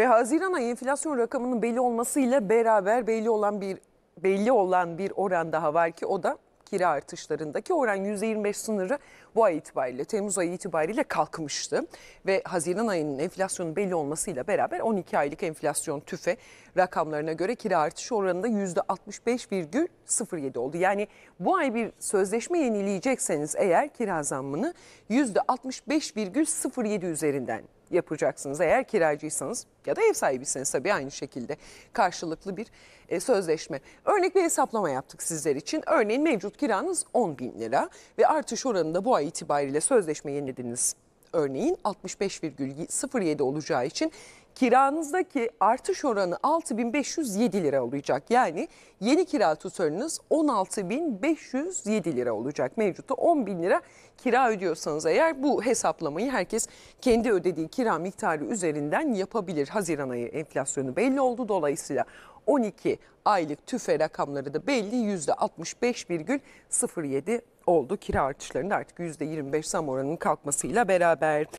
Ve Haziran ayı enflasyon rakamının belli olmasıyla beraber belli olan bir belli olan bir oran daha var ki o da kira artışlarındaki oran %25 sınırı bu ay itibariyle Temmuz ayı itibariyle kalkmıştı ve Haziran ayının enflasyonun belli olmasıyla beraber 12 aylık enflasyon tüfe rakamlarına göre kira artışı oranında %65,07 oldu. Yani bu ay bir sözleşme yenileyecekseniz eğer kira zammını %65,07 üzerinden yapacaksınız. Eğer kiracıysanız ya da ev sahibiyseniz tabii aynı şekilde karşılıklı bir e, sözleşme. Örnek bir hesaplama yaptık sizler için. Örneğin mevcut kiranız 10 bin lira ve artış oranında bu ay Cuma itibariyle sözleşme yenilediniz örneğin 65,07 olacağı için kiranızdaki artış oranı 6507 lira olacak. Yani yeni kira tutarınız 16507 lira olacak. Mevcutta 10.000 lira kira ödüyorsanız eğer bu hesaplamayı herkes kendi ödediği kira miktarı üzerinden yapabilir. Haziran ayı enflasyonu belli oldu dolayısıyla 12 aylık tüfe rakamları da belli %65,07 oldu. Kira artışlarında artık %25 zam oranının kalkmasıyla beraber.